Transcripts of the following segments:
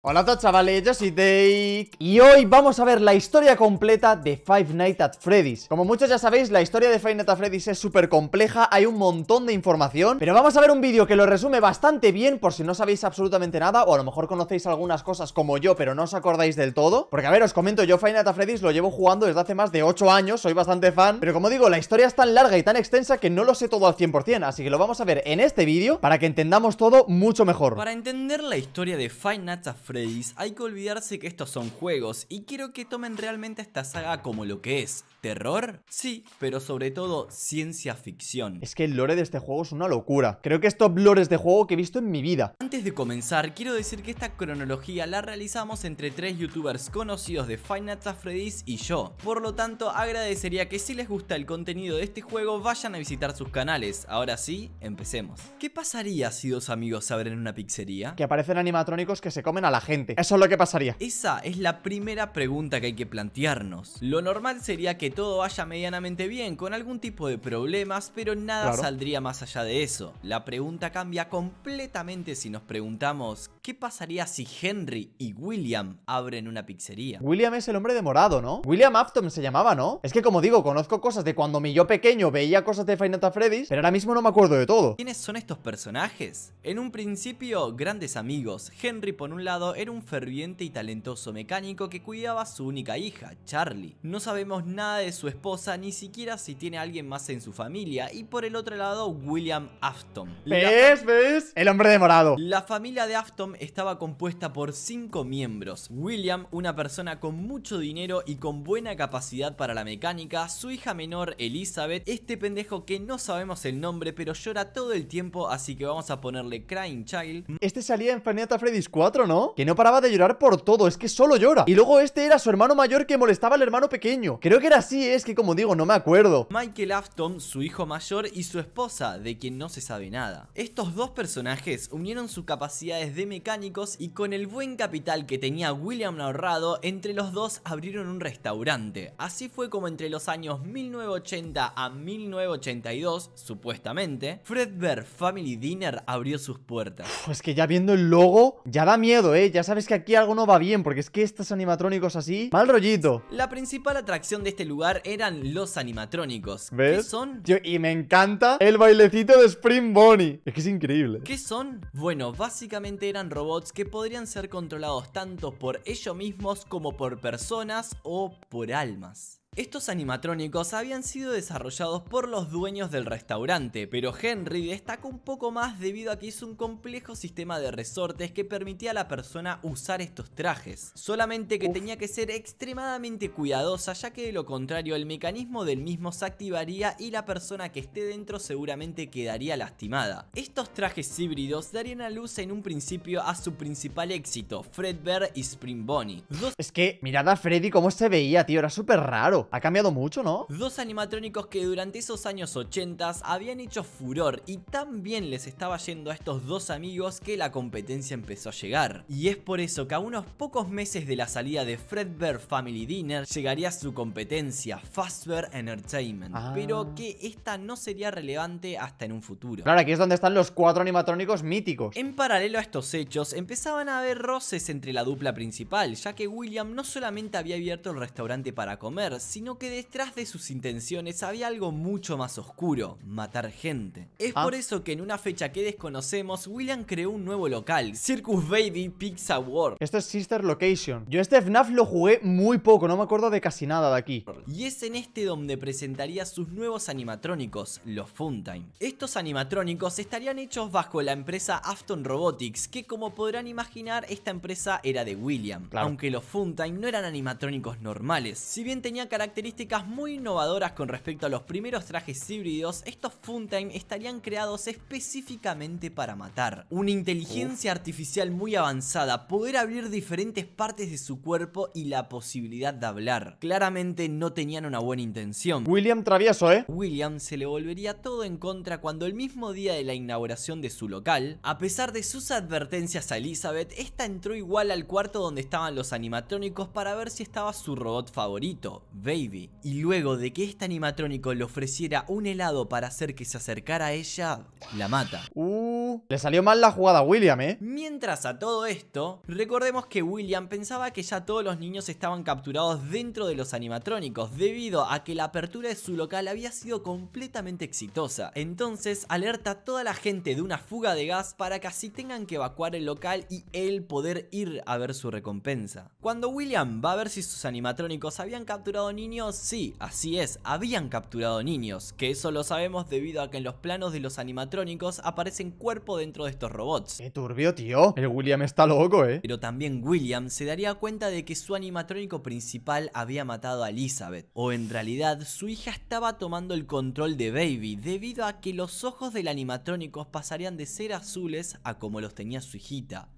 Hola a todos chavales, yo soy Dake y hoy vamos a ver la historia completa de Five Nights at Freddy's Como muchos ya sabéis, la historia de Five Nights at Freddy's es súper compleja, hay un montón de información Pero vamos a ver un vídeo que lo resume bastante bien por si no sabéis absolutamente nada O a lo mejor conocéis algunas cosas como yo pero no os acordáis del todo Porque a ver, os comento, yo Five Nights at Freddy's lo llevo jugando desde hace más de 8 años, soy bastante fan Pero como digo, la historia es tan larga y tan extensa que no lo sé todo al 100% Así que lo vamos a ver en este vídeo para que entendamos todo mucho mejor Para entender la historia de Five Nights at Freddy's Freddy's, hay que olvidarse que estos son juegos y quiero que tomen realmente esta saga como lo que es. ¿Terror? Sí, pero sobre todo ciencia ficción. Es que el lore de este juego es una locura. Creo que es top lores de juego que he visto en mi vida. Antes de comenzar, quiero decir que esta cronología la realizamos entre tres youtubers conocidos de Final Fantasy Freddy's y yo. Por lo tanto, agradecería que si les gusta el contenido de este juego, vayan a visitar sus canales. Ahora sí, empecemos. ¿Qué pasaría si dos amigos abren una pizzería? Que aparecen animatrónicos que se comen a la gente. Eso es lo que pasaría. Esa es la primera pregunta que hay que plantearnos. Lo normal sería que todo vaya medianamente bien, con algún tipo de problemas, pero nada saldría más allá de eso. La pregunta cambia completamente si nos preguntamos, ¿qué pasaría si Henry y William abren una pizzería? William es el hombre de morado, ¿no? William Afton se llamaba, ¿no? Es que como digo, conozco cosas de cuando mi yo pequeño veía cosas de Final Fantasy pero ahora mismo no me acuerdo de todo. ¿Quiénes son estos personajes? En un principio, grandes amigos. Henry por un lado era un ferviente y talentoso mecánico que cuidaba a su única hija, Charlie. No sabemos nada de su esposa, ni siquiera si tiene a alguien más en su familia, y por el otro lado, William Afton. ¿Ves? ¿Ves? El hombre de morado. La familia de Afton estaba compuesta por cinco miembros. William, una persona con mucho dinero y con buena capacidad para la mecánica, su hija menor, Elizabeth, este pendejo que no sabemos el nombre, pero llora todo el tiempo, así que vamos a ponerle Crying Child. Este salía en Fanny Freddy's 4, ¿no? que no paraba de llorar por todo, es que solo llora. Y luego este era su hermano mayor que molestaba al hermano pequeño. Creo que era así, ¿eh? es que como digo, no me acuerdo. Michael Afton, su hijo mayor y su esposa, de quien no se sabe nada. Estos dos personajes unieron sus capacidades de mecánicos y con el buen capital que tenía William ahorrado, entre los dos abrieron un restaurante. Así fue como entre los años 1980 a 1982, supuestamente, Fredbear Family Dinner abrió sus puertas. Pues que ya viendo el logo, ya da miedo, eh. Ya sabes que aquí algo no va bien, porque es que estos animatrónicos así, mal rollito. La principal atracción de este lugar eran los animatrónicos. ¿Ves? ¿Qué son? y me encanta el bailecito de Spring Bonnie. Es que es increíble. ¿Qué son? Bueno, básicamente eran robots que podrían ser controlados tanto por ellos mismos como por personas o por almas. Estos animatrónicos habían sido desarrollados por los dueños del restaurante, pero Henry destacó un poco más debido a que hizo un complejo sistema de resortes que permitía a la persona usar estos trajes. Solamente que tenía que ser extremadamente cuidadosa ya que de lo contrario el mecanismo del mismo se activaría y la persona que esté dentro seguramente quedaría lastimada. Estos trajes híbridos darían a luz en un principio a su principal éxito, Fredbear y Spring Bonnie. Es que mirad a Freddy cómo se veía, tío, era súper raro. Ha cambiado mucho, ¿no? Dos animatrónicos que durante esos años 80 habían hecho furor y tan bien les estaba yendo a estos dos amigos que la competencia empezó a llegar. Y es por eso que a unos pocos meses de la salida de Fredbear Family Dinner llegaría su competencia, Fazbear Entertainment, ah. pero que esta no sería relevante hasta en un futuro. Claro, aquí es donde están los cuatro animatrónicos míticos. En paralelo a estos hechos, empezaban a haber roces entre la dupla principal, ya que William no solamente había abierto el restaurante para comer, sino sino que detrás de sus intenciones había algo mucho más oscuro, matar gente. Es ah. por eso que en una fecha que desconocemos, William creó un nuevo local, Circus Baby Pizza World. Esto es Sister Location. Yo este FNAF lo jugué muy poco, no me acuerdo de casi nada de aquí. Y es en este donde presentaría sus nuevos animatrónicos, los Funtime. Estos animatrónicos estarían hechos bajo la empresa Afton Robotics, que como podrán imaginar, esta empresa era de William. Aunque los Funtime no eran animatrónicos normales, si bien tenía que características muy innovadoras con respecto a los primeros trajes híbridos, estos Funtime estarían creados específicamente para matar. Una inteligencia artificial muy avanzada, poder abrir diferentes partes de su cuerpo y la posibilidad de hablar. Claramente no tenían una buena intención. William travieso, ¿eh? William se le volvería todo en contra cuando el mismo día de la inauguración de su local, a pesar de sus advertencias a Elizabeth, esta entró igual al cuarto donde estaban los animatrónicos para ver si estaba su robot favorito, Baby. Y luego de que este animatrónico le ofreciera un helado para hacer que se acercara a ella, la mata. Uh, le salió mal la jugada a William, ¿eh? Mientras a todo esto, recordemos que William pensaba que ya todos los niños estaban capturados dentro de los animatrónicos, debido a que la apertura de su local había sido completamente exitosa. Entonces, alerta a toda la gente de una fuga de gas para que así tengan que evacuar el local y él poder ir a ver su recompensa. Cuando William va a ver si sus animatrónicos habían capturado niños, sí, así es, habían capturado niños, que eso lo sabemos debido a que en los planos de los animatrónicos aparecen cuerpos dentro de estos robots. ¡Qué turbio, tío! El William está loco, ¿eh? Pero también William se daría cuenta de que su animatrónico principal había matado a Elizabeth. O en realidad, su hija estaba tomando el control de Baby debido a que los ojos del animatrónico pasarían de ser azules a como los tenía su hijita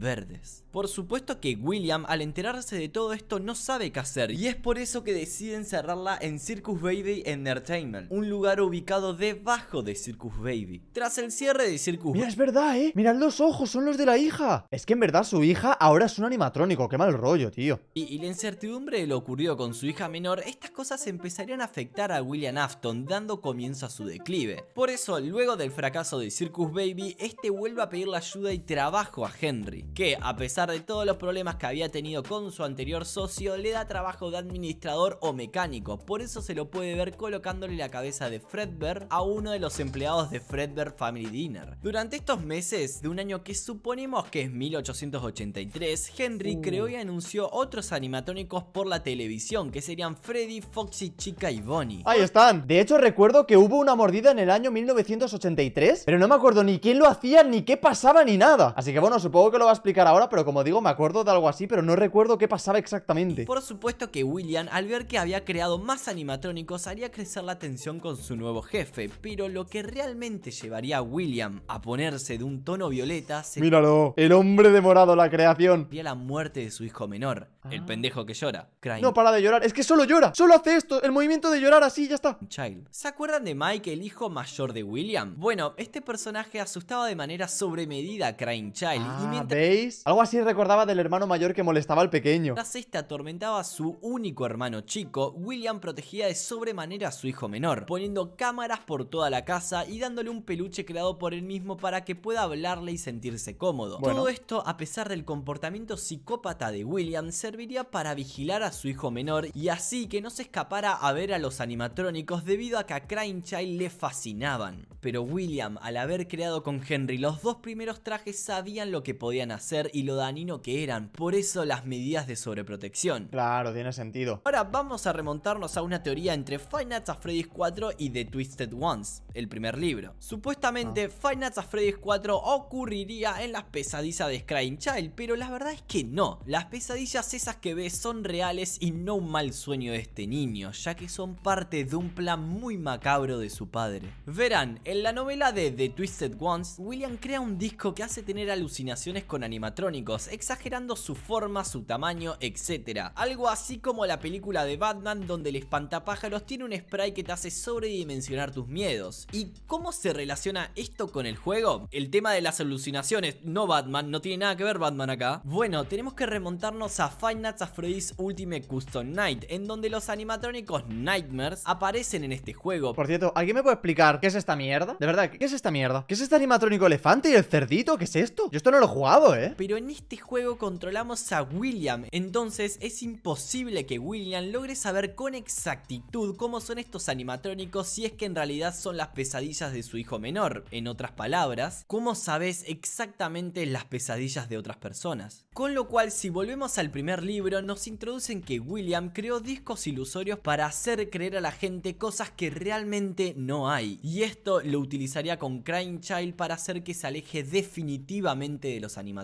verdes. Por supuesto que William al enterarse de todo esto no sabe qué hacer y es por eso que decide encerrarla en Circus Baby Entertainment, un lugar ubicado debajo de Circus Baby. Tras el cierre de Circus Mira, es verdad, eh. Mirad los ojos, son los de la hija. Es que en verdad su hija ahora es un animatrónico, qué mal rollo, tío. Y, la incertidumbre de lo ocurrido con su hija menor, estas cosas empezarían a afectar a William Afton, dando comienzo a su declive. Por eso, luego del fracaso de Circus Baby, este vuelve a pedir la ayuda y trabajo a Henry que a pesar de todos los problemas que había tenido con su anterior socio, le da trabajo de administrador o mecánico. Por eso se lo puede ver colocándole la cabeza de Fredbear a uno de los empleados de Fredbear Family Dinner. Durante estos meses de un año que suponemos que es 1883, Henry uh. creó y anunció otros animatónicos por la televisión, que serían Freddy, Foxy, Chica y Bonnie. Ahí están. De hecho, recuerdo que hubo una mordida en el año 1983, pero no me acuerdo ni quién lo hacía, ni qué pasaba, ni nada. Así que bueno, supongo que lo a explicar ahora, pero como digo, me acuerdo de algo así, pero no recuerdo qué pasaba exactamente. por supuesto que William, al ver que había creado más animatrónicos, haría crecer la tensión con su nuevo jefe, pero lo que realmente llevaría a William a ponerse de un tono violeta... Míralo, el hombre demorado morado, la creación. ...y la muerte de su hijo menor, el ah. pendejo que llora, No para de llorar, es que solo llora, solo hace esto, el movimiento de llorar así, ya está. Child. ¿Se acuerdan de Mike, el hijo mayor de William? Bueno, este personaje asustaba de manera sobremedida a Crane Child y ah, mientras algo así recordaba del hermano mayor que molestaba al pequeño. Tras este atormentaba a su único hermano chico, William protegía de sobremanera a su hijo menor, poniendo cámaras por toda la casa y dándole un peluche creado por él mismo para que pueda hablarle y sentirse cómodo. Todo esto, a pesar del comportamiento psicópata de William, serviría para vigilar a su hijo menor y así que no se escapara a ver a los animatrónicos debido a que a Child le fascinaban. Pero William, al haber creado con Henry los dos primeros trajes, sabían lo que podían hacer y lo danino que eran. Por eso las medidas de sobreprotección. Claro, tiene sentido. Ahora vamos a remontarnos a una teoría entre Five Nights Freddy's 4 y The Twisted Ones, el primer libro. Supuestamente Final ah. Five Freddy's 4 ocurriría en las pesadillas de Scrying Child, pero la verdad es que no. Las pesadillas esas que ves son reales y no un mal sueño de este niño, ya que son parte de un plan muy macabro de su padre. Verán, en la novela de The Twisted Ones, William crea un disco que hace tener alucinaciones con animatrónicos, exagerando su forma, su tamaño, etc. Algo así como la película de Batman donde el espantapájaros tiene un spray que te hace sobredimensionar tus miedos. ¿Y cómo se relaciona esto con el juego? El tema de las alucinaciones, no Batman, no tiene nada que ver Batman acá. Bueno, tenemos que remontarnos a Five Nights at Freddy's Ultimate Custom Night, en donde los animatrónicos Nightmares aparecen en este juego. Por cierto, ¿alguien me puede explicar qué es esta mierda? De verdad, ¿qué es esta mierda? ¿Qué es este animatrónico elefante y el cerdito? ¿Qué es esto? Yo esto no lo he jugado, ¿eh? Pero en este juego controlamos a William, entonces es imposible que William logre saber con exactitud cómo son estos animatrónicos si es que en realidad son las pesadillas de su hijo menor. En otras palabras, ¿cómo sabes exactamente las pesadillas de otras personas? Con lo cual, si volvemos al primer libro, nos introducen que William creó discos ilusorios para hacer creer a la gente cosas que realmente no hay. Y esto lo utilizaría con Crying Child para hacer que se aleje definitivamente de los animatrónicos.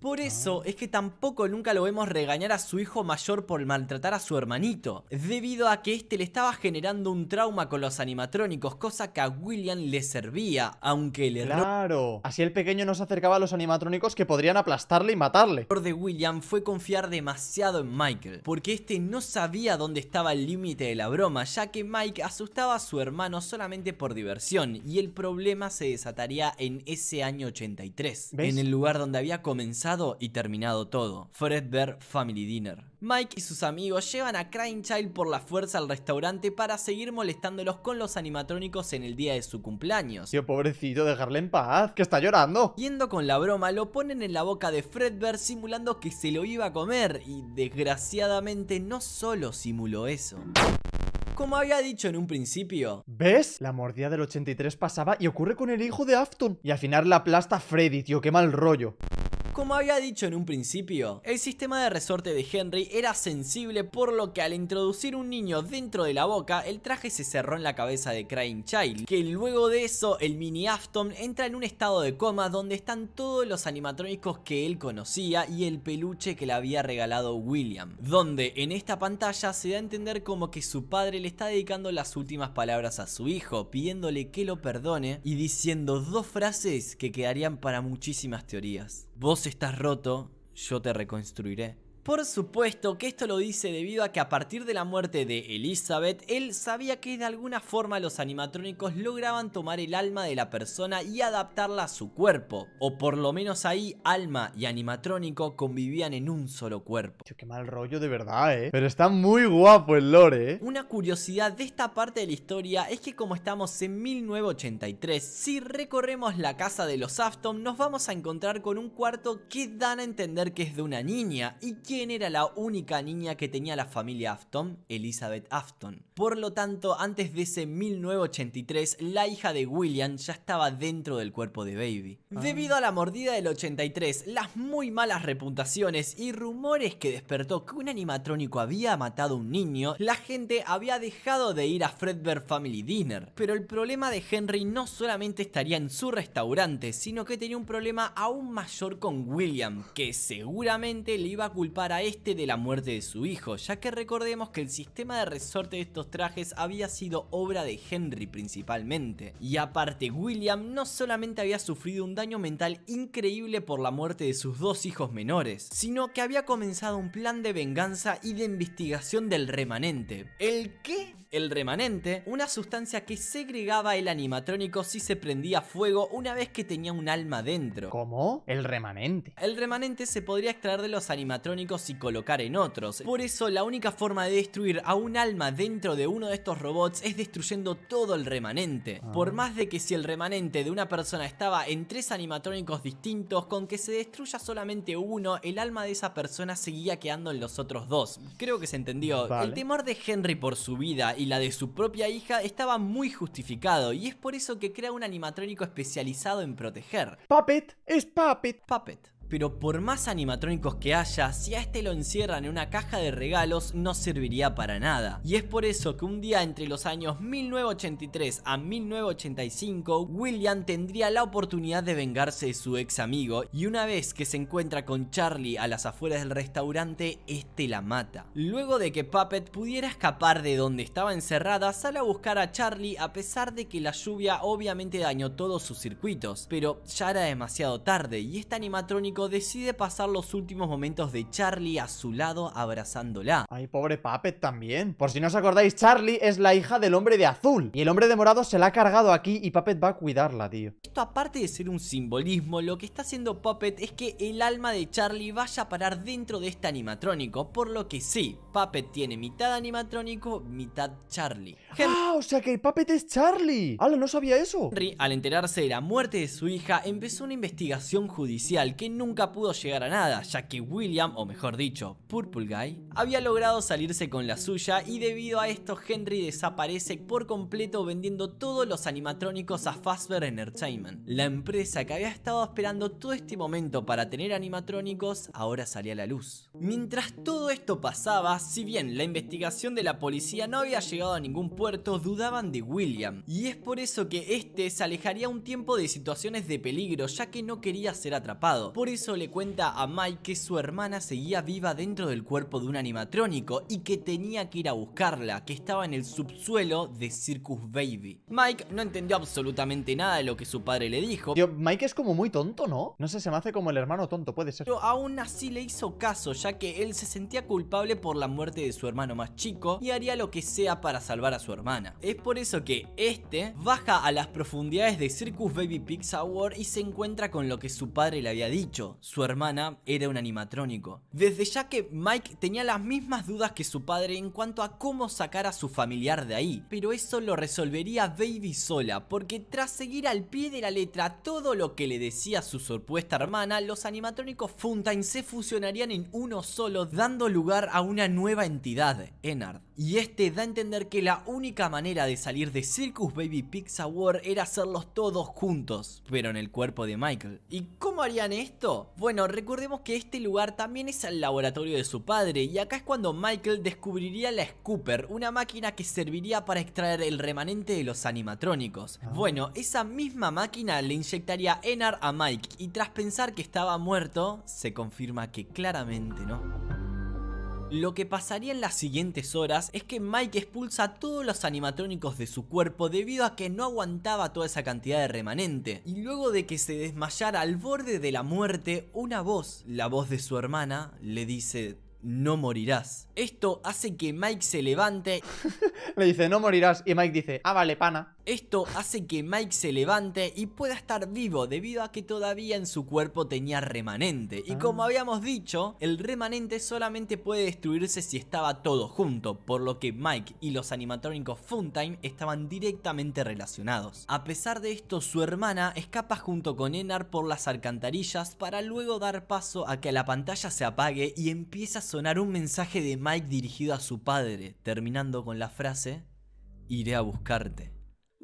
Por ah. eso es que tampoco nunca lo vemos regañar a su hijo mayor por maltratar a su hermanito, debido a que este le estaba generando un trauma con los animatrónicos, cosa que a William le servía, aunque le Claro, así el pequeño no se acercaba a los animatrónicos que podrían aplastarle y matarle. El de William fue confiar demasiado en Michael, porque este no sabía dónde estaba el límite de la broma, ya que Mike asustaba a su hermano solamente por diversión, y el problema se desataría en ese año 83, en el lugar donde había comenzado y terminado todo, Fredbear Family Dinner. Mike y sus amigos llevan a Crying Child por la fuerza al restaurante para seguir molestándolos con los animatrónicos en el día de su cumpleaños. Tío, pobrecito, dejarle en paz, que está llorando. Yendo con la broma, lo ponen en la boca de Fredbear simulando que se lo iba a comer y desgraciadamente no solo simuló eso como había dicho en un principio. ¿Ves? La mordida del 83 pasaba y ocurre con el hijo de Afton. Y al final la aplasta Freddy, tío, qué mal rollo como había dicho en un principio, el sistema de resorte de Henry era sensible por lo que al introducir un niño dentro de la boca, el traje se cerró en la cabeza de Crying Child, que luego de eso el mini Afton entra en un estado de coma donde están todos los animatrónicos que él conocía y el peluche que le había regalado William, donde en esta pantalla se da a entender como que su padre le está dedicando las últimas palabras a su hijo, pidiéndole que lo perdone y diciendo dos frases que quedarían para muchísimas teorías estás roto, yo te reconstruiré. Por supuesto que esto lo dice debido a que a partir de la muerte de Elizabeth, él sabía que de alguna forma los animatrónicos lograban tomar el alma de la persona y adaptarla a su cuerpo, o por lo menos ahí alma y animatrónico convivían en un solo cuerpo. qué mal rollo de verdad, eh. Pero está muy guapo el lore, eh. Una curiosidad de esta parte de la historia es que como estamos en 1983, si recorremos la casa de los Afton, nos vamos a encontrar con un cuarto que dan a entender que es de una niña y que era la única niña que tenía la familia Afton, Elizabeth Afton. Por lo tanto, antes de ese 1983, la hija de William ya estaba dentro del cuerpo de Baby. Ah. Debido a la mordida del 83, las muy malas reputaciones y rumores que despertó que un animatrónico había matado a un niño, la gente había dejado de ir a Fredbear Family Dinner. Pero el problema de Henry no solamente estaría en su restaurante, sino que tenía un problema aún mayor con William, que seguramente le iba a culpar a este de la muerte de su hijo, ya que recordemos que el sistema de resorte de estos trajes había sido obra de Henry principalmente. Y aparte, William no solamente había sufrido un daño mental increíble por la muerte de sus dos hijos menores, sino que había comenzado un plan de venganza y de investigación del remanente. ¿El qué? el remanente, una sustancia que segregaba el animatrónico si se prendía fuego una vez que tenía un alma dentro. ¿Cómo? ¿El remanente? El remanente se podría extraer de los animatrónicos y colocar en otros. Por eso la única forma de destruir a un alma dentro de uno de estos robots es destruyendo todo el remanente. Ah. Por más de que si el remanente de una persona estaba en tres animatrónicos distintos, con que se destruya solamente uno, el alma de esa persona seguía quedando en los otros dos. Creo que se entendió. El temor de Henry por su vida y la de su propia hija estaba muy justificado y es por eso que crea un animatrónico especializado en proteger. Puppet es Puppet. Puppet pero por más animatrónicos que haya, si a este lo encierran en una caja de regalos no serviría para nada. Y es por eso que un día entre los años 1983 a 1985, William tendría la oportunidad de vengarse de su ex amigo y una vez que se encuentra con Charlie a las afueras del restaurante, este la mata. Luego de que Puppet pudiera escapar de donde estaba encerrada, sale a buscar a Charlie a pesar de que la lluvia obviamente dañó todos sus circuitos, pero ya era demasiado tarde y este animatrónico decide pasar los últimos momentos de Charlie a su lado abrazándola. Ay, pobre Puppet también. Por si no os acordáis, Charlie es la hija del hombre de azul. Y el hombre de morado se la ha cargado aquí y Puppet va a cuidarla, tío. Esto aparte de ser un simbolismo, lo que está haciendo Puppet es que el alma de Charlie vaya a parar dentro de este animatrónico. Por lo que sí, Puppet tiene mitad animatrónico, mitad Charlie. ¡Ah! O sea que el Puppet es Charlie. ¡Hala, no sabía eso! Henry, al enterarse de la muerte de su hija, empezó una investigación judicial que nunca nunca pudo llegar a nada, ya que William, o mejor dicho, Purple Guy, había logrado salirse con la suya y debido a esto Henry desaparece por completo vendiendo todos los animatrónicos a Fazbear Entertainment. La empresa que había estado esperando todo este momento para tener animatrónicos ahora salía a la luz. Mientras todo esto pasaba, si bien la investigación de la policía no había llegado a ningún puerto, dudaban de William. Y es por eso que este se alejaría un tiempo de situaciones de peligro ya que no quería ser atrapado eso le cuenta a Mike que su hermana seguía viva dentro del cuerpo de un animatrónico y que tenía que ir a buscarla, que estaba en el subsuelo de Circus Baby. Mike no entendió absolutamente nada de lo que su padre le dijo. Mike es como muy tonto, ¿no? No sé, se me hace como el hermano tonto, puede ser. Pero aún así le hizo caso, ya que él se sentía culpable por la muerte de su hermano más chico y haría lo que sea para salvar a su hermana. Es por eso que este baja a las profundidades de Circus Baby Pizza World y se encuentra con lo que su padre le había dicho, su hermana era un animatrónico. Desde ya que Mike tenía las mismas dudas que su padre en cuanto a cómo sacar a su familiar de ahí, pero eso lo resolvería Baby sola, porque tras seguir al pie de la letra todo lo que le decía su supuesta hermana, los animatrónicos Funtime se fusionarían en uno solo, dando lugar a una nueva entidad, Enard. Y este da a entender que la única manera de salir de Circus Baby Pizza War era hacerlos todos juntos, pero en el cuerpo de Michael. ¿Y cómo harían esto? Bueno, recordemos que este lugar también es el laboratorio de su padre y acá es cuando Michael descubriría la Scooper, una máquina que serviría para extraer el remanente de los animatrónicos. Ah. Bueno, esa misma máquina le inyectaría Enar a Mike y tras pensar que estaba muerto, se confirma que claramente no. Lo que pasaría en las siguientes horas es que Mike expulsa todos los animatrónicos de su cuerpo debido a que no aguantaba toda esa cantidad de remanente. Y luego de que se desmayara al borde de la muerte, una voz, la voz de su hermana, le dice, no morirás. Esto hace que Mike se levante. Le dice, no morirás. Y Mike dice, ah, vale, pana. Esto hace que Mike se levante y pueda estar vivo debido a que todavía en su cuerpo tenía remanente. Y ah. como habíamos dicho, el remanente solamente puede destruirse si estaba todo junto, por lo que Mike y los animatrónicos Funtime estaban directamente relacionados. A pesar de esto, su hermana escapa junto con Enar por las alcantarillas para luego dar paso a que la pantalla se apague y empieza a sonar un mensaje de Mike dirigido a su padre, terminando con la frase, iré a buscarte.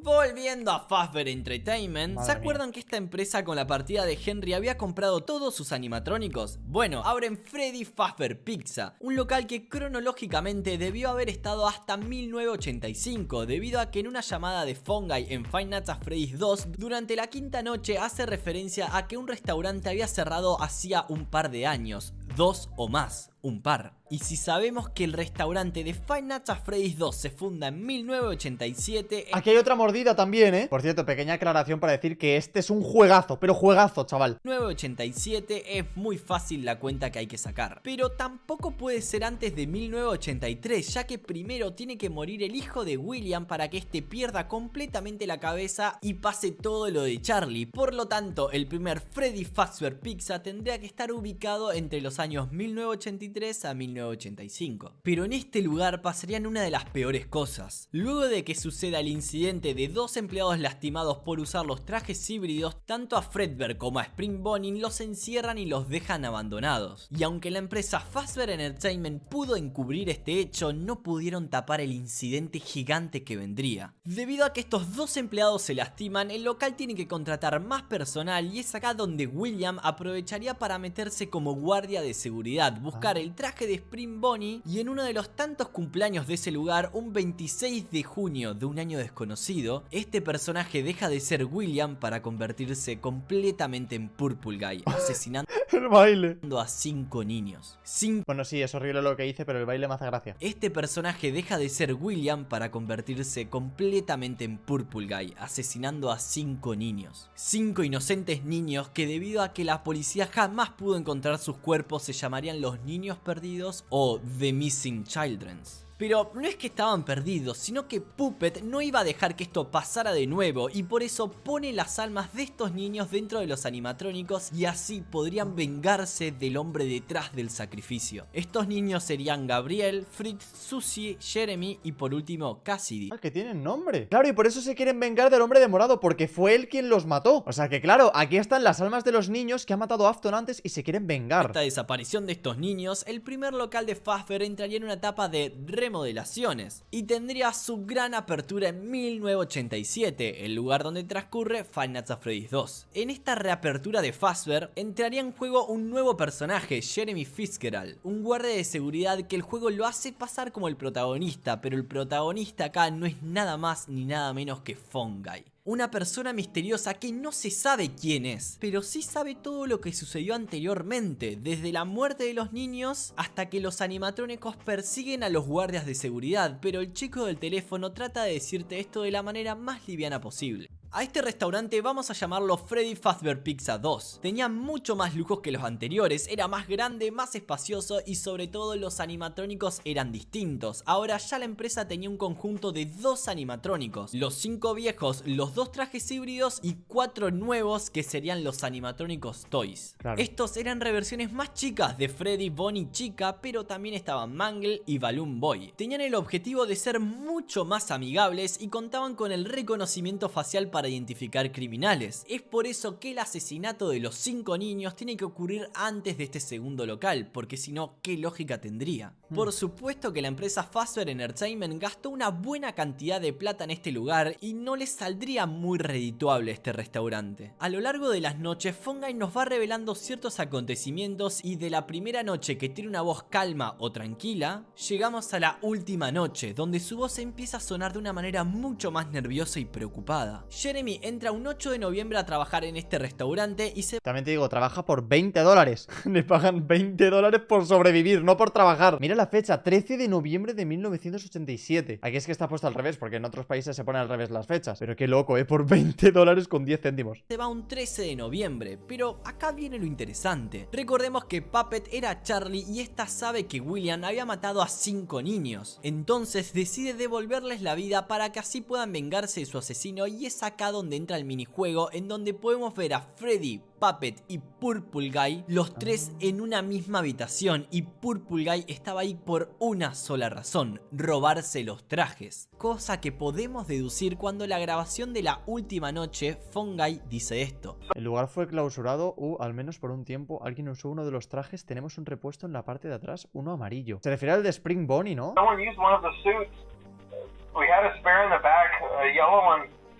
Volviendo a Fazbear Entertainment, ¿se acuerdan que esta empresa con la partida de Henry había comprado todos sus animatrónicos? Bueno, abren Freddy Fazbear Pizza, un local que cronológicamente debió haber estado hasta 1985, debido a que en una llamada de Fongai en Five Nights at Freddy's 2, durante la quinta noche hace referencia a que un restaurante había cerrado hacía un par de años, dos o más un par. Y si sabemos que el restaurante de Five Nights Freddy's 2 se funda en 1987... Aquí hay otra mordida también, ¿eh? Por cierto, pequeña aclaración para decir que este es un juegazo, pero juegazo, chaval. 1987 es muy fácil la cuenta que hay que sacar, pero tampoco puede ser antes de 1983, ya que primero tiene que morir el hijo de William para que este pierda completamente la cabeza y pase todo lo de Charlie. Por lo tanto, el primer Freddy Fazbear Pizza tendría que estar ubicado entre los años 1983 a 1985. Pero en este lugar pasarían una de las peores cosas. Luego de que suceda el incidente de dos empleados lastimados por usar los trajes híbridos, tanto a Fredberg como a Spring Bonning los encierran y los dejan abandonados. Y aunque la empresa Fazbear Entertainment pudo encubrir este hecho, no pudieron tapar el incidente gigante que vendría. Debido a que estos dos empleados se lastiman, el local tiene que contratar más personal y es acá donde William aprovecharía para meterse como guardia de seguridad, buscar el ah traje de Spring Bonnie y en uno de los tantos cumpleaños de ese lugar, un 26 de junio de un año desconocido, este personaje deja de ser William para convertirse completamente en Purple Guy, asesinando el baile. a cinco niños. Cinco... Bueno, sí, es horrible lo que hice, pero el baile me hace gracia. Este personaje deja de ser William para convertirse completamente en Purple Guy, asesinando a cinco niños. Cinco inocentes niños que debido a que la policía jamás pudo encontrar sus cuerpos se llamarían los niños Perdidos o The Missing Children's. Pero no es que estaban perdidos, sino que Puppet no iba a dejar que esto pasara de nuevo y por eso pone las almas de estos niños dentro de los animatrónicos y así podrían vengarse del hombre detrás del sacrificio. Estos niños serían Gabriel, Fritz, Susie, Jeremy y por último Cassidy. Ah, que tienen nombre. Claro, y por eso se quieren vengar del hombre de morado porque fue él quien los mató. O sea que claro, aquí están las almas de los niños que ha matado Afton antes y se quieren vengar. Esta desaparición de estos niños, el primer local de Fazbear entraría en una etapa de modelaciones y tendría su gran apertura en 1987, el lugar donde transcurre Final Fantasy at 2. En esta reapertura de Fazbear entraría en juego un nuevo personaje, Jeremy Fitzgerald, un guardia de seguridad que el juego lo hace pasar como el protagonista, pero el protagonista acá no es nada más ni nada menos que Fongai una persona misteriosa que no se sabe quién es, pero sí sabe todo lo que sucedió anteriormente, desde la muerte de los niños hasta que los animatrónicos persiguen a los guardias de seguridad, pero el chico del teléfono trata de decirte esto de la manera más liviana posible. A este restaurante vamos a llamarlo Freddy Fazbear Pizza 2. Tenía mucho más lujos que los anteriores, era más grande, más espacioso y sobre todo los animatrónicos eran distintos. Ahora ya la empresa tenía un conjunto de dos animatrónicos, los cinco viejos, los dos trajes híbridos y cuatro nuevos que serían los animatrónicos Toys. Estos eran reversiones más chicas de Freddy, Bonnie Chica, pero también estaban Mangle y Balloon Boy. Tenían el objetivo de ser mucho más amigables y contaban con el reconocimiento facial para identificar criminales. Es por eso que el asesinato de los cinco niños tiene que ocurrir antes de este segundo local, porque si no, ¿qué lógica tendría? Por supuesto que la empresa Faster Entertainment gastó una buena cantidad de plata en este lugar y no le saldría muy redituable este restaurante. A lo largo de las noches, Fongai nos va revelando ciertos acontecimientos y de la primera noche que tiene una voz calma o tranquila, llegamos a la última noche, donde su voz empieza a sonar de una manera mucho más nerviosa y preocupada. Jeremy entra un 8 de noviembre a trabajar en este restaurante y se... También te digo, trabaja por 20 dólares. Le pagan 20 dólares por sobrevivir, no por trabajar. Mira la fecha, 13 de noviembre de 1987. Aquí es que está puesto al revés, porque en otros países se ponen al revés las fechas. Pero qué loco, ¿eh? Por 20 dólares con 10 céntimos. Se va un 13 de noviembre, pero acá viene lo interesante. Recordemos que Puppet era Charlie y esta sabe que William había matado a 5 niños. Entonces decide devolverles la vida para que así puedan vengarse de su asesino y es acá donde entra el minijuego en donde podemos ver a Freddy, Puppet y Purple Guy, los tres en una misma habitación y Purple Guy estaba ahí por una sola razón, robarse los trajes. Cosa que podemos deducir cuando la grabación de la última noche, Fongai dice esto. El lugar fue clausurado o al menos por un tiempo alguien usó uno de los trajes, tenemos un repuesto en la parte de atrás, uno amarillo. Se refiere al de Spring Bonnie, ¿no?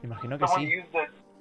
Imagino que sí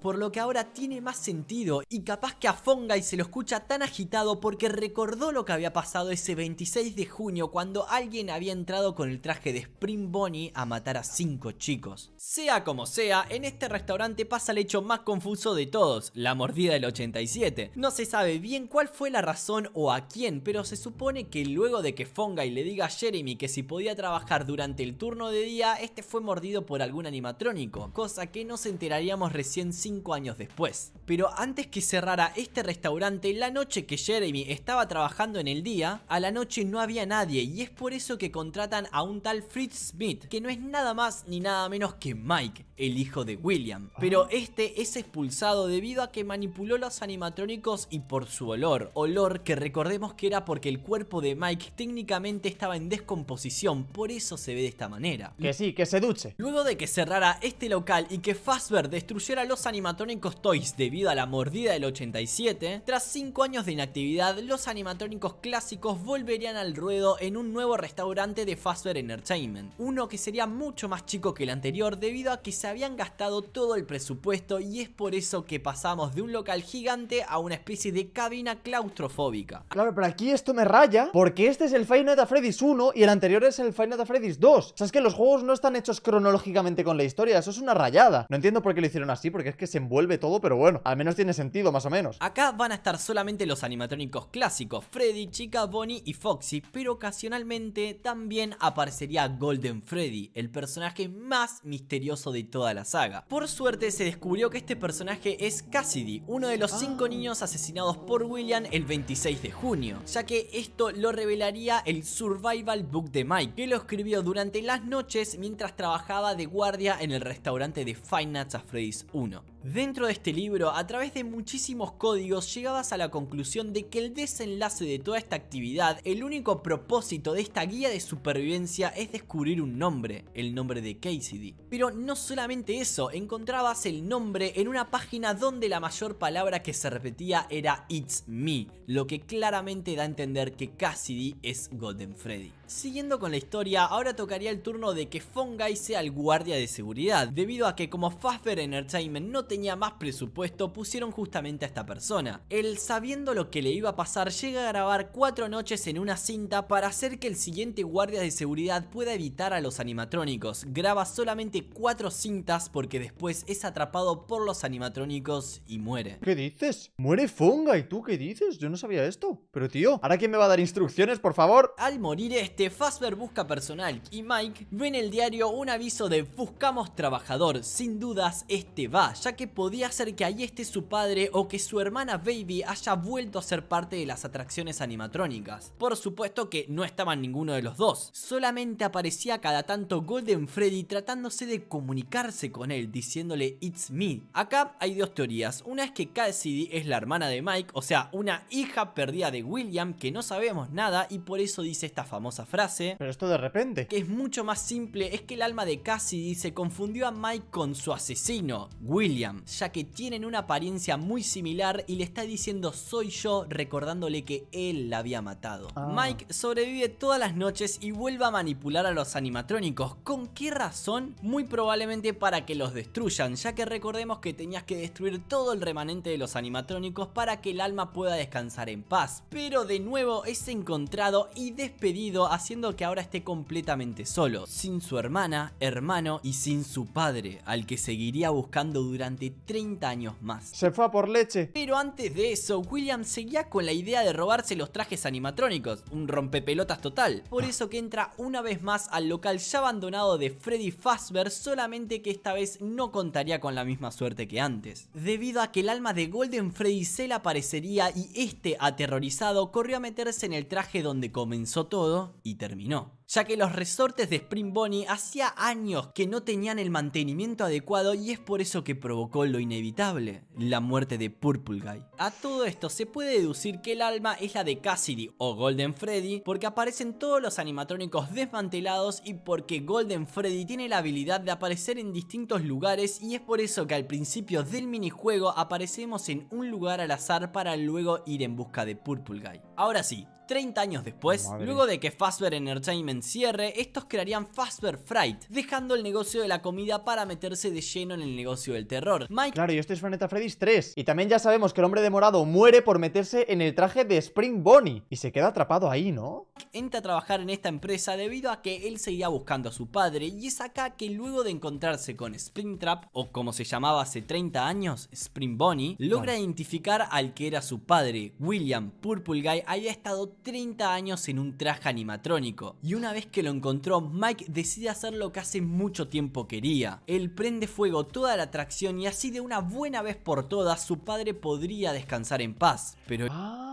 por lo que ahora tiene más sentido y capaz que a y se lo escucha tan agitado porque recordó lo que había pasado ese 26 de junio cuando alguien había entrado con el traje de Spring Bonnie a matar a cinco chicos. Sea como sea, en este restaurante pasa el hecho más confuso de todos, la mordida del 87. No se sabe bien cuál fue la razón o a quién, pero se supone que luego de que y le diga a Jeremy que si podía trabajar durante el turno de día, este fue mordido por algún animatrónico, cosa que nos enteraríamos recién años después. Pero antes que cerrara este restaurante, la noche que Jeremy estaba trabajando en el día, a la noche no había nadie y es por eso que contratan a un tal Fritz Smith, que no es nada más ni nada menos que Mike, el hijo de William. Ah. Pero este es expulsado debido a que manipuló los animatrónicos y por su olor. Olor que recordemos que era porque el cuerpo de Mike técnicamente estaba en descomposición, por eso se ve de esta manera. Que sí, que se duche. Luego de que cerrara este local y que Fazbear destruyera los animatrónicos, animatrónicos Toys debido a la mordida del 87, tras 5 años de inactividad, los animatrónicos clásicos volverían al ruedo en un nuevo restaurante de Fastware Entertainment, uno que sería mucho más chico que el anterior debido a que se habían gastado todo el presupuesto y es por eso que pasamos de un local gigante a una especie de cabina claustrofóbica. Claro, pero aquí esto me raya porque este es el Final Fantasy 1 y el anterior es el Final Fantasy 2. O sea, es que los juegos no están hechos cronológicamente con la historia, eso es una rayada. No entiendo por qué lo hicieron así, porque es que que se envuelve todo, pero bueno, al menos tiene sentido, más o menos. Acá van a estar solamente los animatrónicos clásicos, Freddy, Chica, Bonnie y Foxy, pero ocasionalmente también aparecería Golden Freddy, el personaje más misterioso de toda la saga. Por suerte se descubrió que este personaje es Cassidy, uno de los ah. cinco niños asesinados por William el 26 de junio, ya que esto lo revelaría el Survival Book de Mike, que lo escribió durante las noches mientras trabajaba de guardia en el restaurante de Five Nights at Freddy's 1. Dentro de este libro, a través de muchísimos códigos, llegabas a la conclusión de que el desenlace de toda esta actividad, el único propósito de esta guía de supervivencia es descubrir un nombre, el nombre de Cassidy. Pero no solamente eso, encontrabas el nombre en una página donde la mayor palabra que se repetía era It's Me, lo que claramente da a entender que Cassidy es Golden Freddy. Siguiendo con la historia, ahora tocaría el turno de que Fongai sea el guardia de seguridad, debido a que como Fazbear Entertainment no tenía más presupuesto, pusieron justamente a esta persona. Él, sabiendo lo que le iba a pasar, llega a grabar cuatro noches en una cinta para hacer que el siguiente guardia de seguridad pueda evitar a los animatrónicos. Graba solamente cuatro cintas porque después es atrapado por los animatrónicos y muere. ¿Qué dices? ¿Muere ¿Y ¿Tú qué dices? Yo no sabía esto. Pero tío, ¿ahora quién me va a dar instrucciones, por favor? Al morir este, este Fazbear busca personal y Mike ve en el diario un aviso de buscamos trabajador. Sin dudas, este va, ya que podía ser que ahí esté su padre o que su hermana Baby haya vuelto a ser parte de las atracciones animatrónicas. Por supuesto que no estaban ninguno de los dos, solamente aparecía cada tanto Golden Freddy tratándose de comunicarse con él, diciéndole It's me. Acá hay dos teorías, una es que Cassidy es la hermana de Mike, o sea, una hija perdida de William que no sabemos nada y por eso dice esta famosa frase. Pero esto de repente. Que es mucho más simple, es que el alma de Cassidy se confundió a Mike con su asesino, William, ya que tienen una apariencia muy similar y le está diciendo soy yo, recordándole que él la había matado. Ah. Mike sobrevive todas las noches y vuelve a manipular a los animatrónicos. ¿Con qué razón? Muy probablemente para que los destruyan, ya que recordemos que tenías que destruir todo el remanente de los animatrónicos para que el alma pueda descansar en paz. Pero de nuevo es encontrado y despedido haciendo que ahora esté completamente solo, sin su hermana, hermano y sin su padre, al que seguiría buscando durante 30 años más. Se fue por leche. Pero antes de eso, William seguía con la idea de robarse los trajes animatrónicos, un rompepelotas total. Por eso que entra una vez más al local ya abandonado de Freddy Fazbear, solamente que esta vez no contaría con la misma suerte que antes. Debido a que el alma de Golden Freddy se le aparecería y este, aterrorizado, corrió a meterse en el traje donde comenzó todo y terminó ya que los resortes de Spring Bonnie hacía años que no tenían el mantenimiento adecuado y es por eso que provocó lo inevitable, la muerte de Purple Guy. A todo esto se puede deducir que el alma es la de Cassidy o Golden Freddy porque aparecen todos los animatrónicos desmantelados y porque Golden Freddy tiene la habilidad de aparecer en distintos lugares y es por eso que al principio del minijuego aparecemos en un lugar al azar para luego ir en busca de Purple Guy. Ahora sí, 30 años después, luego de que Fazbear Entertainment en cierre, estos crearían Fazbear Fright, dejando el negocio de la comida para meterse de lleno en el negocio del terror. Mike... Claro, y esto es Faneta Freddy's 3. Y también ya sabemos que el hombre de morado muere por meterse en el traje de Spring Bonnie y se queda atrapado ahí, ¿no? Entra a trabajar en esta empresa debido a que él seguía buscando a su padre y es acá que luego de encontrarse con Springtrap, o como se llamaba hace 30 años, Spring Bonnie, logra identificar al que era su padre, William Purple Guy, había estado 30 años en un traje animatrónico y un una vez que lo encontró, Mike decide hacer lo que hace mucho tiempo quería. Él prende fuego toda la atracción y así de una buena vez por todas su padre podría descansar en paz. Pero... Ah.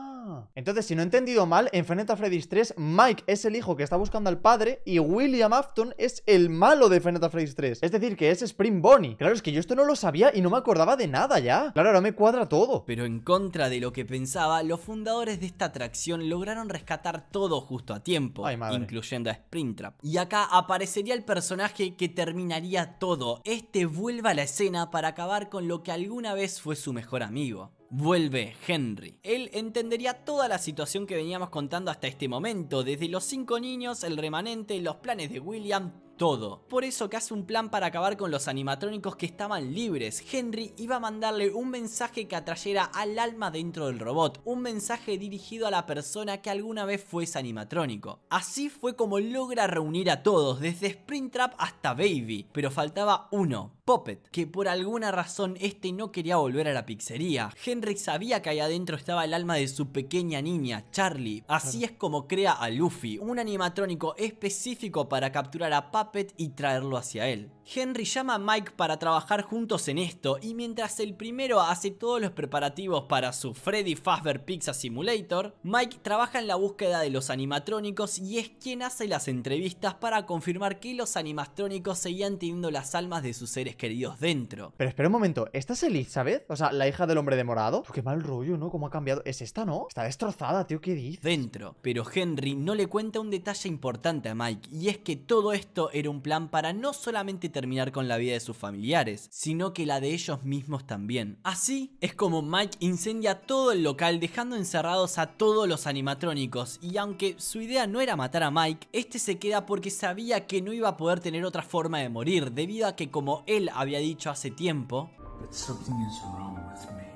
Entonces, si no he entendido mal, en of Freddy's 3, Mike es el hijo que está buscando al padre y William Afton es el malo de FNAF Freddy's 3. Es decir, que es Spring Bonnie. Claro, es que yo esto no lo sabía y no me acordaba de nada ya. Claro, ahora me cuadra todo. Pero en contra de lo que pensaba, los fundadores de esta atracción lograron rescatar todo justo a tiempo, incluyendo a Springtrap. Y acá aparecería el personaje que terminaría todo. Este vuelve a la escena para acabar con lo que alguna vez fue su mejor amigo vuelve Henry. Él entendería toda la situación que veníamos contando hasta este momento, desde los cinco niños, el remanente, los planes de William, todo. Por eso que hace un plan para acabar con los animatrónicos que estaban libres. Henry iba a mandarle un mensaje que atrayera al alma dentro del robot, un mensaje dirigido a la persona que alguna vez fuese animatrónico. Así fue como logra reunir a todos, desde Springtrap hasta Baby, pero faltaba uno Puppet, que por alguna razón este no quería volver a la pizzería. Henry sabía que ahí adentro estaba el alma de su pequeña niña, Charlie. Así es como crea a Luffy, un animatrónico específico para capturar a Puppet y traerlo hacia él. Henry llama a Mike para trabajar juntos en esto y mientras el primero hace todos los preparativos para su Freddy Fazbear Pizza Simulator, Mike trabaja en la búsqueda de los animatrónicos y es quien hace las entrevistas para confirmar que los animatrónicos seguían teniendo las almas de sus seres queridos dentro. Pero espera un momento, ¿esta es Elizabeth? O sea, la hija del hombre de morado. Qué mal rollo, ¿no? ¿Cómo ha cambiado? ¿Es esta, no? Está destrozada, tío, ¿qué dices? Dentro. Pero Henry no le cuenta un detalle importante a Mike, y es que todo esto era un plan para no solamente terminar con la vida de sus familiares, sino que la de ellos mismos también. Así es como Mike incendia todo el local dejando encerrados a todos los animatrónicos, y aunque su idea no era matar a Mike, este se queda porque sabía que no iba a poder tener otra forma de morir, debido a que como él había dicho hace tiempo. But something is wrong with me.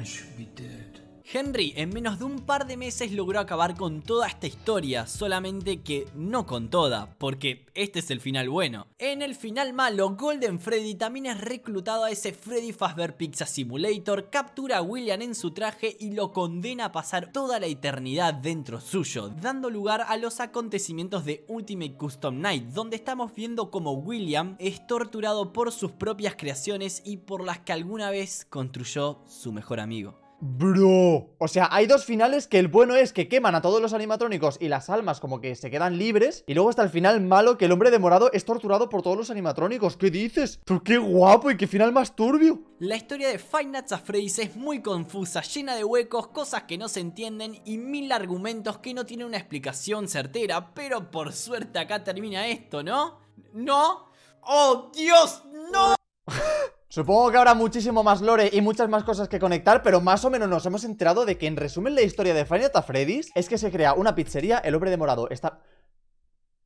I should be dead. Henry en menos de un par de meses logró acabar con toda esta historia, solamente que no con toda, porque este es el final bueno. En el final malo, Golden Freddy también es reclutado a ese Freddy Fazbear Pizza Simulator, captura a William en su traje y lo condena a pasar toda la eternidad dentro suyo, dando lugar a los acontecimientos de Ultimate Custom Night, donde estamos viendo como William es torturado por sus propias creaciones y por las que alguna vez construyó su mejor amigo. Bro, o sea, hay dos finales que el bueno es que queman a todos los animatrónicos y las almas como que se quedan libres Y luego está el final malo que el hombre demorado es torturado por todos los animatrónicos ¿Qué dices? Tú qué guapo y qué final más turbio La historia de Five Nights at Freddy's es muy confusa, llena de huecos, cosas que no se entienden Y mil argumentos que no tienen una explicación certera Pero por suerte acá termina esto, ¿no? ¿No? ¡Oh, Dios! ¡No! Supongo que habrá muchísimo más lore y muchas más cosas que conectar, pero más o menos nos hemos enterado de que en resumen la historia de Final fredis Freddy's es que se crea una pizzería, el hombre de morado está...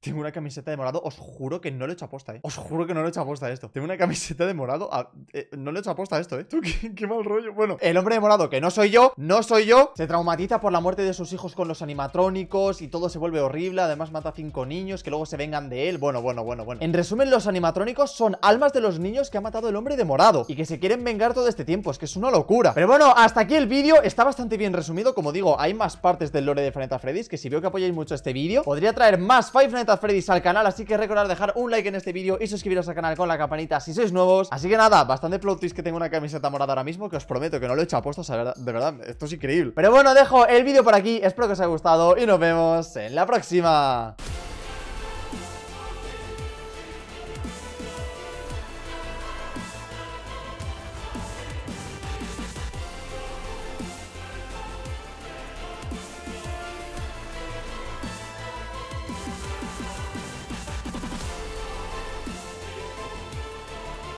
Tengo una camiseta de morado, os juro que no le he hecho aposta, eh. Os juro que no le he hecho aposta a esto. Tengo una camiseta de morado, eh, no le he hecho aposta a esto, eh. Tú, qué, mal rollo. Bueno, el hombre de morado, que no soy yo, no soy yo, se traumatiza por la muerte de sus hijos con los animatrónicos y todo se vuelve horrible. Además, mata a cinco niños que luego se vengan de él. Bueno, bueno, bueno, bueno. En resumen, los animatrónicos son almas de los niños que ha matado el hombre de morado y que se quieren vengar todo este tiempo. Es que es una locura. Pero bueno, hasta aquí el vídeo. Está bastante bien resumido. Como digo, hay más partes del lore de FNAF Freddy's que si veo que apoyáis mucho este vídeo, podría traer más Five Nights freddy Freddy's al canal Así que recordad dejar un like en este vídeo y suscribiros al canal con la campanita si sois nuevos Así que nada, bastante plot que tengo una camiseta morada ahora mismo Que os prometo que no lo he hecho a puestos, de verdad, esto es increíble Pero bueno, dejo el vídeo por aquí, espero que os haya gustado y nos vemos en la próxima